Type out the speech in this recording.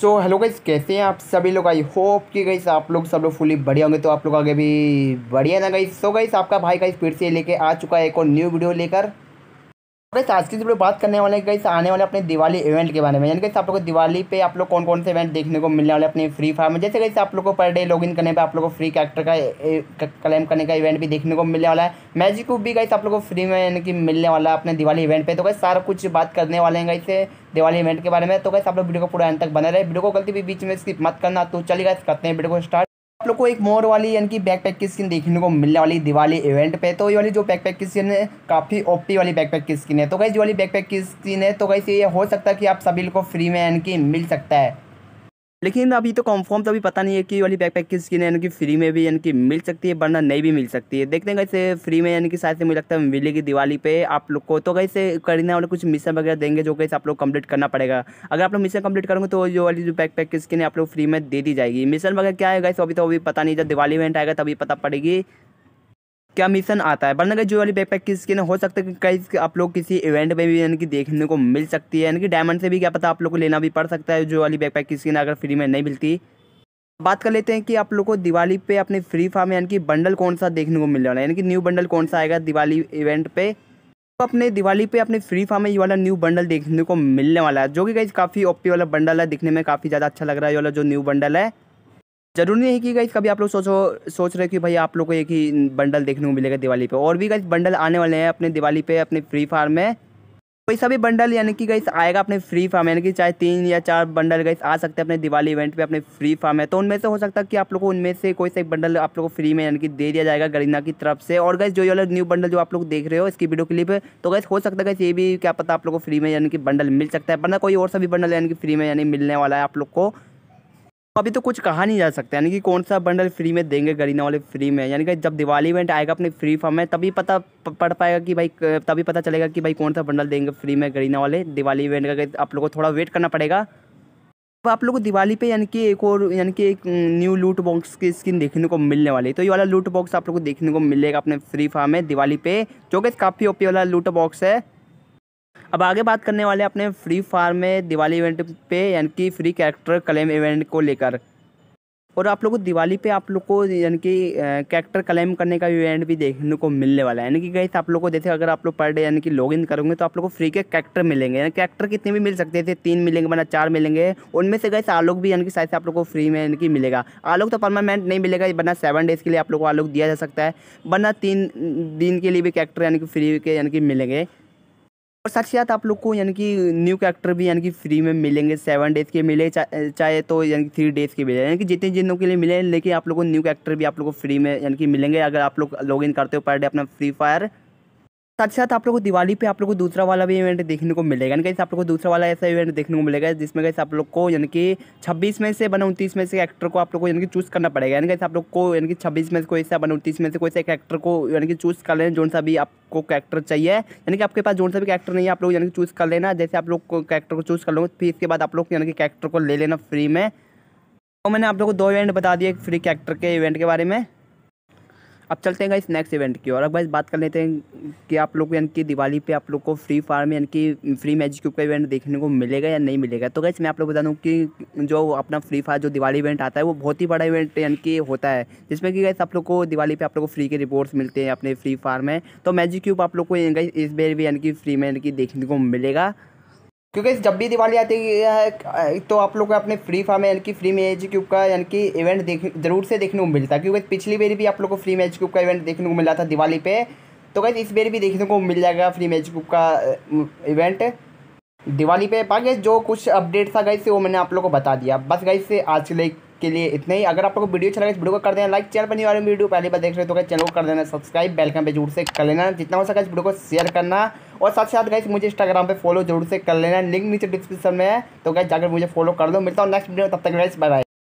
so hello guys कैसे हैं आप सभी लोग आई होप कि गई आप लोग सब लोग फुली बढ़िया होंगे तो आप लोग आगे भी बढ़िया ना गई सो गई आपका भाई गाइस फिर से लेके आ चुका है एक और न्यू वीडियो लेकर गैस आज की वीडियो बात करने वाले हैं आने वाले अपने दिवाली इवेंट के बारे में यानी कैसे आप लोग को दिवाली पे आप लोग कौन कौन से इवेंट देखने को मिलने वाले अपने फ्री फायर में जैसे कैसे आप लोग को पर डे लॉगिन करने पे आप लोग को फ्री कैरेक्टर का क्लेम करने का इवेंट भी देखने को मिलने वाला है मैजिक भी कैसे आप लोग को फ्री में यानी कि मिलने वाला है अपने दिवाली इवेंट पर तो कैसे सारा कुछ बात करने वाले हैं कैसे दिवाली इवेंट के बारे में तो कैसे आप लोग वीडियो को पूरा एंड तक बना रहे वीडियो को गलती भी बीच में स्किप मत करना तो चलिए कैसे करते हैं वीडियो को स्टार्ट आप लोग को एक मोर वाली यानी कि बैक पैक की स्किन देखने को मिलने वाली दिवाली इवेंट पे तो ये वाली जो बैक पैक की स्किन है काफ़ी ओपी वाली बैक पैक की स्किन है तो कैसे वाली बैक पैक की स्किन है तो कैसे ये हो सकता है कि आप सभी लोग को फ्री में यानी कि मिल सकता है लेकिन अभी तो कंफर्म तो अभी पता नहीं है कि वाली बैकपैक की स्किन है यानी कि फ्री में भी यानी कि मिल सकती है वरना नहीं भी मिल सकती है देखते हैं कैसे फ्री में यानी कि शायद से मुझे लगता है मिलेगी दिवाली पे आप लोग को तो कैसे करने वाले कुछ मिशन वगैरह देंगे जो कैसे आप लोग कंप्लीट करना पड़ेगा अगर आप लोग मिशन कम्प्लीट करेंगे तो जो वाली जो पैक की स्किन है आप लोग फ्री में दे दी जाएगी मिशन वगैरह क्या है गैस अभी तो अभी पता नहीं जब दिवाली इवेंट आएगा तभी पता पड़ेगी क्या मिशन आता है वरना गई जो वाली बैकपैक की स्किन हो सकता है कि कई आप लोग किसी इवेंट में भी यानी कि देखने को मिल सकती है यानी कि डायमंड से भी क्या पता आप लोग को लेना भी पड़ सकता है जो वाली बैकपैक की स्किन अगर फ्री में नहीं मिलती बात कर लेते हैं कि आप लोग को दिवाली पे अपने फ्री फार्म यानी कि बंडल कौन सा देखने को मिल रहा है यानी कि न्यू बंडल कौन सा आएगा दिवाली इवेंट पे तो अपने दिवाली पे अपने फ्री फार्म में ये वाला न्यू बंडल देखने को मिलने वाला है जो कि काफ़ी ओपी वाला बंडल है दिखने में काफ़ी ज़्यादा अच्छा लग रहा है ये वाला जो न्यू बंडल है जरूरी नहीं कि गाइस कभी आप लोग सोचो सोच रहे कि भाई आप लोग को एक ही बंडल देखने को मिलेगा दिवाली पे और भी गाइस बंडल आने वाले हैं अपने दिवाली पे अपने फ्री फायर में कोई सभी बंडल यानी कि गाइस आएगा अपने फ्री फार्म यानी कि चाहे तीन या चार बंडल गाइस आ सकते हैं अपने दिवाली इवेंट पे अपने फ्री फार्म में तो उनमें से हो सकता है कि आप लोग को उनमें से कोई सा एक बंडल आप लोग को फ्री में यानी कि दे दिया जाएगा गरीना की तरफ से और गाइस जो ये वाला न्यू बंडल जो आप लोग देख रहे हो इसकी वीडियो क्लिप तो गाइस हो सकता है गाइस ये भी क्या पता आप लोग को फ्री में यानी कि बंडल मिल सकता है वरना कोई और सभी बंडल यानी कि फ्री में यानी मिलने वाला है आप लोग को तो अभी तो कुछ कहा नहीं जा सकता यानी कि कौन सा बंडल फ्री में देंगे गरीना वाले फ्री में यानी कि जब दिवाली इवेंट आएगा अपने फ्री फॉर्म में तभी पता पड़ पाएगा कि भाई तभी पता चलेगा कि भाई कौन सा बंडल देंगे फ्री में गरीना वाले दिवाली इवेंट का आप लोगों को थोड़ा वेट करना पड़ेगा अब आप लोगों को दिवाली पे यानी कि एक और यानी कि एक न्यू लूट बॉक्स की स्किन देखने को मिलने वाली है तो ये वाला लूट बॉक्स आप लोग को देखने को मिलेगा अपने फ्री फार्म में दिवाली पे जो कि काफ़ी ओपी वाला लूट बॉक्स है अब आगे बात करने वाले अपने फ्री फायर में दिवाली इवेंट पे यानी कि फ्री कैरेक्टर क्लेम इवेंट को लेकर और आप लोग को दिवाली पे आप लोग को यानी कि कैरेक्टर क्लेम करने का इवेंट भी देखने को मिलने वाला है यानी कि गई आप लोग को जैसे अगर आप लोग पर डे यानी कि लॉग इन करोगे तो आप लोग को फ्री के कैरेक्टर मिलेंगे यानी कैरेक्टर कितने भी मिल सकते थे तीन मिलेंगे मतलब चार मिलेंगे उनमें से गई आलोक भी यानी कि शायद आप लोग को फ्री में यानी कि मिलेगा आलोक तो परमानेंट नहीं मिलेगा बना सेवन डेज़ के लिए आप लोग को आलोक दिया जा सकता है बना तीन दिन के लिए भी कैरेक्टर यानी कि फ्री के यानी कि मिलेंगे और साथ ही साथ आप लोग को यानी कि न्यू कैरेक्टर भी यानी कि फ्री में मिलेंगे सेवन डेज़ के मिले चा, चाहे तो यानी कि थ्री डेज़ के मिले यानी कि जितने जिनों के लिए मिले लेकिन आप लोग को न्यू कैरेक्टर भी आप लोग को फ्री में यानी कि मिलेंगे अगर आप लोग लॉग इन करते हो पर डे अपना फ्री फायर साथ ही साथ आप लोगों को दिवाली पे आप लोगों को दूसरा वाला भी इवेंट देखने को मिलेगा यानी आप लोगों को दूसरा वाला ऐसा इवेंट देखने को मिलेगा जिसमें कैसे आप लोग को यानी कि छब्बीस में से बने उनतीस में से एक्टर को आप लोग को यानी कि चूज़ करना पड़ेगा यानी कैसे आप लोग को यानी कि छब्बीस में से कोई ऐसा बने उनतीस में से कोई एक एक्टर को यानी कि चूज़ कर लेना जो सा भी आपको कैरेक्टर चाहिए यानी कि आपके पास जो सा भी कैरेक्टर नहीं है आप लोग यानी कि चूज़ कर लेना जैसे आप लोग को कैरेक्टर को चूज़ कर लो फिर इसके बाद आप लोग यानी कि कैरेक्टर को ले लेना फ्री में तो मैंने आप लोग को दो इवेंट बता दिए फ्री कैरेक्टर के इवेंट के बारे में अब चलते हैं इस नेक्स्ट इवेंट की और अब भाई बात कर लेते हैं कि आप लोग यानी कि दिवाली पे आप लोग को फ्री फायर में यानी कि फ्री मैजिक क्यूब का इवेंट देखने को मिलेगा या नहीं मिलेगा तो गैस मैं आप लोग बता दूँ कि जो अपना फ्री फायर जो दिवाली इवेंट आता है वो बहुत ही बड़ा इवेंट यानी कि होता है जिसमें कि गैस आप लोग को दिवाली पर आप लोग को फ्री के रिपोर्ट्स मिलते हैं अपने फ्री फायर में तो मैजिक क्यूब आप लोग को इस बार भी यानी कि फ्री में यानी कि देखने को मिलेगा क्योंकि जब भी दिवाली आती है तो आप लोग को अपने फ्री फायर में यानी कि फ्री में क्यूब का यानी कि इवेंट देख जरूर से देखने को मिलता है क्योंकि पिछली बार भी आप लोग को फ्री में क्यूब का इवेंट देखने को मिला था दिवाली पे तो कैसे इस बार भी देखने को मिल जाएगा फ्री में क्यूब का इवेंट दिवाली पे बाकी जो कुछ अपडेट था गई वो मैंने आप लोग को बता दिया बस गई से आज के के लिए इतना ही अगर आप लोग को वीडियो अच्छा लगे इस वीडियो को कर देना लाइक चैनल पर नहीं वाले वीडियो पहली बार देख रहे हो तो चैनल को कर देना सब्सक्राइब बेल बेलकन पे जरूर से कर लेना जितना हो सके इस वीडियो को शेयर करना और साथ साथ गाइस मुझे इंस्टाग्राम पे फॉलो जरूर से कर लेना लिंक नीचे डिस्क्रिप्शन में है तो गाइस जाकर मुझे फॉलो कर दो मिलता हूँ नेक्स्ट वीडियो तब तक गाइस बाय बाय